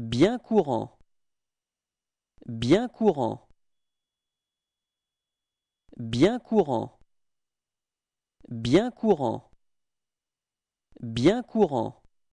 Bien courant Bien courant Bien courant Bien courant Bien courant